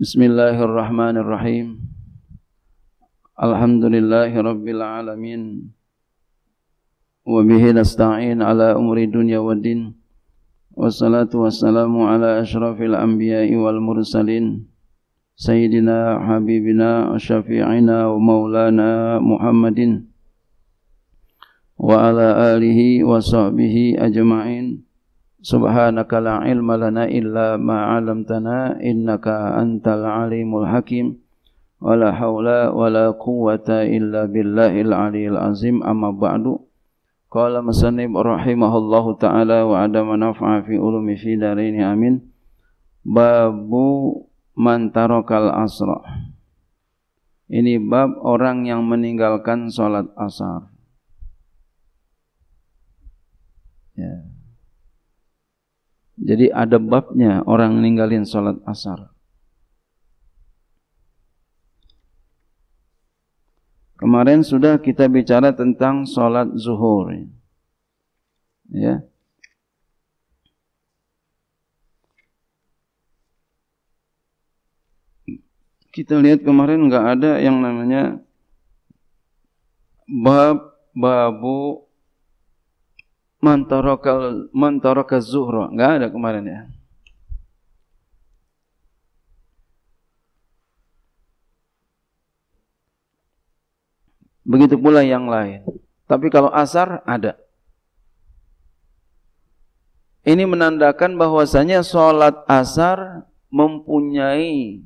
Bismillahirrahmanirrahim. Alhamdulillahirabbil alamin. Wa bihi nasta'in ala umuri dunya waddin. Wassalatu wassalamu ala asyrafil anbiya'i wal mursalin. Sayyidina habibina wa syafi'ina wa maulana Muhammadin wa ala alihi wa sahbihi ajma'in. Subhanaka la ilma lana illa ma 'alamtana innaka antal 'alimul hakim. Wala haula wala quwata illa billahil 'aliyyil 'azim. Amma ba'du. Qala musannib rahimahullahu ta'ala wa 'ada manafa'a fi ulumi fi darin amin. Bab man tarakal asra. Ini bab orang yang meninggalkan salat asar. Ya. Yeah. Jadi ada babnya orang ninggalin sholat asar. Kemarin sudah kita bicara tentang sholat zuhur. Ya. Kita lihat kemarin nggak ada yang namanya bab babu Mantarokal mantaraka zuhro, Enggak ada kemarin ya. Begitu pula yang lain. Tapi kalau asar ada. Ini menandakan bahwasanya sholat asar mempunyai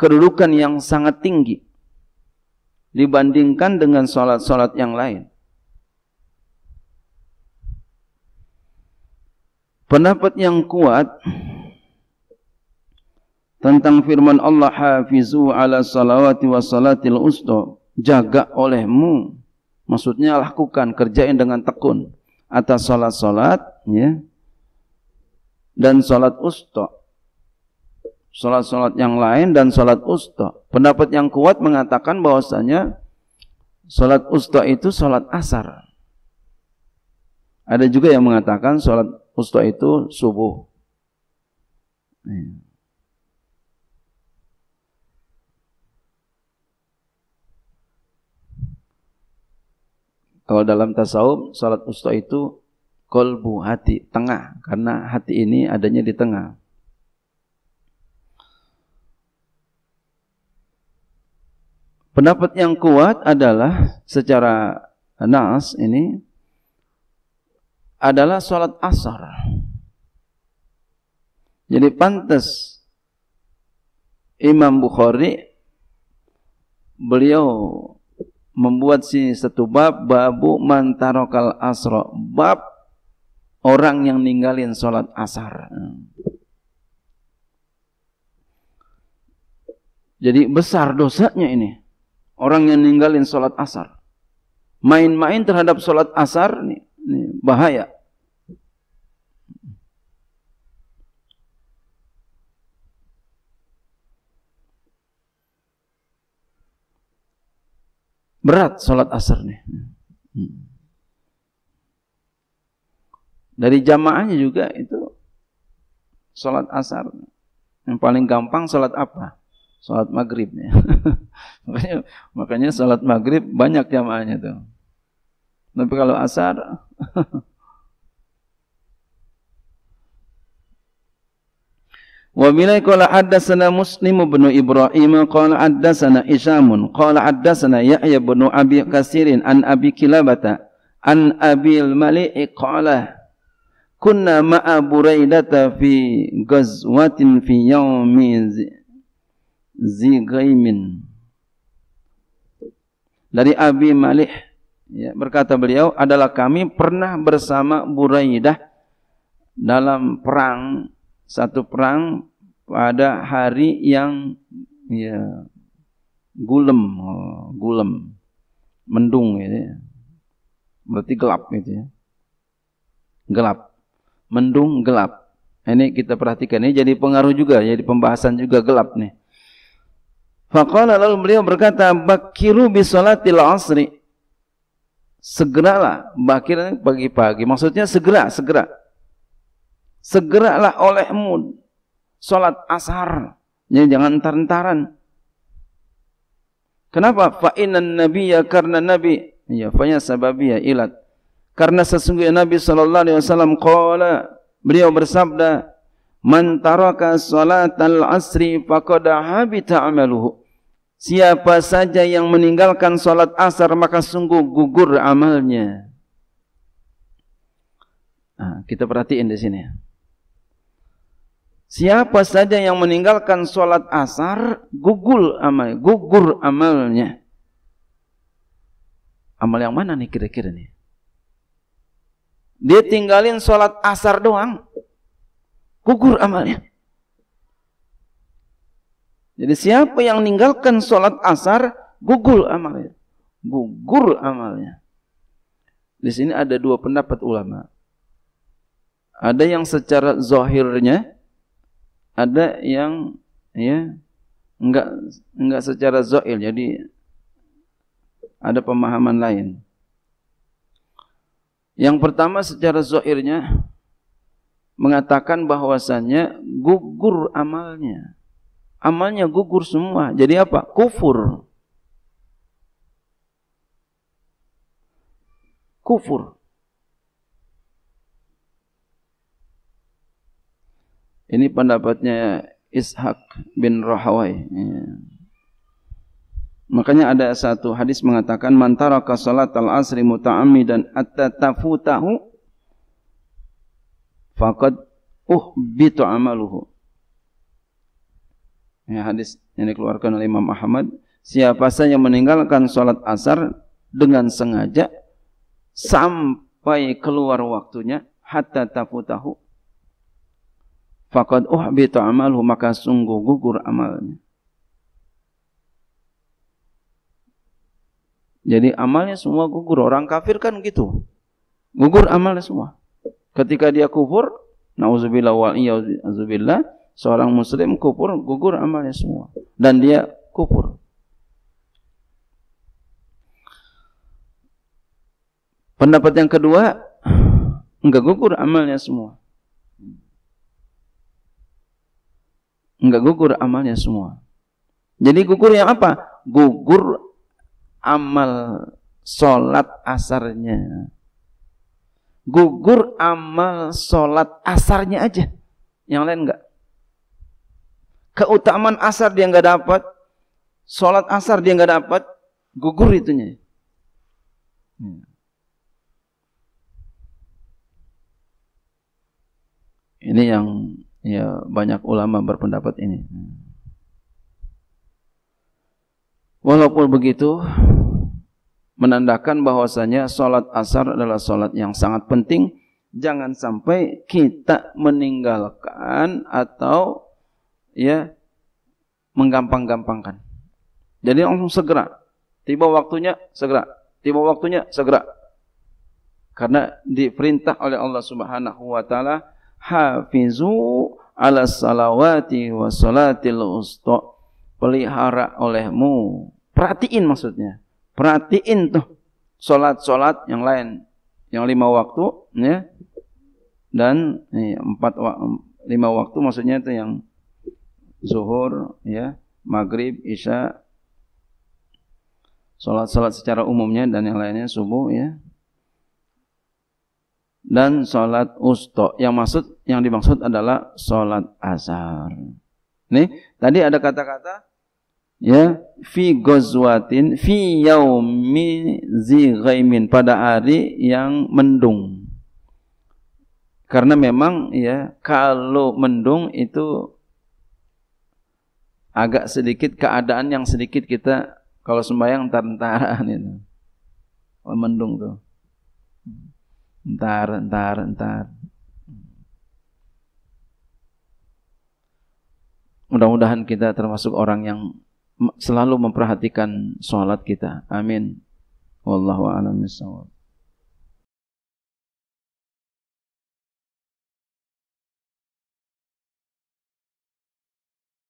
kedudukan yang sangat tinggi dibandingkan dengan sholat-sholat yang lain. Pendapat yang kuat tentang firman Allah hafizu ala salawati wa salatil usta jaga olehmu maksudnya lakukan kerjain dengan tekun atas salat-salat ya dan salat usta salat-salat yang lain dan salat usta pendapat yang kuat mengatakan bahwasanya salat usta itu salat asar ada juga yang mengatakan salat Ustaz itu subuh. Iya. Kalau dalam tasawuf, salat Ustaz itu kolbu, hati, tengah. Karena hati ini adanya di tengah. Pendapat yang kuat adalah secara nas ini adalah sholat asar. Jadi pantas Imam Bukhari beliau membuat sini satu bab babu mantarokal asro bab orang yang ninggalin sholat asar. Jadi besar dosanya ini. Orang yang ninggalin sholat asar. Main-main terhadap sholat asar bahaya. Berat sholat nih Dari jamaahnya juga itu sholat asar. Yang paling gampang sholat apa? Sholat maghribnya. makanya, makanya sholat maghrib banyak jamaahnya tuh. Tapi kalau asar Wa bilai qala haddatsana Muslim bin Ibrahim qala haddatsana Isamun qala haddatsana Yahya bin Abi Kasirin an Abi Kilabata an Abil Malik qala kunna ma'a Buraidata fi ghazwatin fi yaumin Zighaimin dari Abi Malik ya, berkata beliau adalah kami pernah bersama Buraidah dalam perang satu perang pada hari yang ya gulem oh, gulem mendung gitu ya. berarti gelap gitu ya gelap mendung gelap ini kita perhatikan ini jadi pengaruh juga jadi pembahasan juga gelap nih Faqala lalu beliau berkata bakiru bisolatil salatil asri segeralah bahkan pagi-pagi maksudnya segera segera segeralah olehmu salat asar ya, jangan entar-entaran kenapa fa innan nabiyya karena nabi ya fanya sababiyya ilat karena sesungguhnya nabi sallallahu alaihi wasallam qala beliau bersabda man taraka salatal asri faqad habita amaluhu Siapa saja yang meninggalkan sholat asar maka sungguh gugur amalnya. Nah, kita perhatiin di sini. Siapa saja yang meninggalkan sholat asar gugur amal, gugur amalnya. Amal yang mana nih kira-kira nih? Dia tinggalin sholat asar doang, gugur amalnya. Jadi siapa yang meninggalkan sholat asar, gugur amalnya. Gugur amalnya. Di sini ada dua pendapat ulama. Ada yang secara zahirnya, ada yang ya enggak enggak secara zahir. Jadi ada pemahaman lain. Yang pertama secara zahirnya mengatakan bahwasannya gugur amalnya amalnya gugur semua. Jadi apa? Kufur. Kufur. Ini pendapatnya Ishak bin Rahawai. Iya. Makanya ada satu hadis mengatakan mantaraka salat al-asri muta'ammidan atta tafutahu faqad uhbitu amaluhu. Ya, hadis yang dikeluarkan oleh Imam Ahmad, siapa saja yang meninggalkan sholat asar dengan sengaja sampai keluar waktunya hatta tafutahu faqad uhbita amalhu maka sungguh gugur amalnya. Jadi amalnya semua gugur. Orang kafir kan gitu. Gugur amalnya semua. Ketika dia kufur, nauzubillah wal seorang muslim kufur gugur amalnya semua dan dia kufur pendapat yang kedua enggak gugur amalnya semua enggak gugur amalnya semua jadi gugur yang apa gugur amal solat asarnya gugur amal solat asarnya aja yang lain enggak keutamaan asar dia nggak dapat, sholat asar dia nggak dapat, gugur itunya. Hmm. Ini yang ya banyak ulama berpendapat ini. Walaupun begitu, menandakan bahwasanya sholat asar adalah sholat yang sangat penting. Jangan sampai kita meninggalkan atau ya menggampang-gampangkan. Jadi langsung segera. Tiba waktunya segera. Tiba waktunya segera. Karena diperintah oleh Allah Subhanahu wa taala hafizu ala salawati wa salatil usta. Pelihara olehmu. Perhatiin maksudnya. Perhatiin tuh salat-salat yang lain yang lima waktu ya dan eh, empat wa lima waktu maksudnya itu yang zuhur, ya, maghrib, isya, sholat-sholat secara umumnya dan yang lainnya subuh ya dan sholat usto yang maksud yang dimaksud adalah sholat asar nih tadi ada kata-kata ya fi gozwatin fi yaumi zighaimin pada hari yang mendung karena memang ya kalau mendung itu agak sedikit keadaan yang sedikit kita kalau sembahyang entar itu. Mendung tuh. Entar, entar, entar. Mudah-mudahan kita termasuk orang yang selalu memperhatikan sholat kita. Amin. Wallahu a'lam bishawab.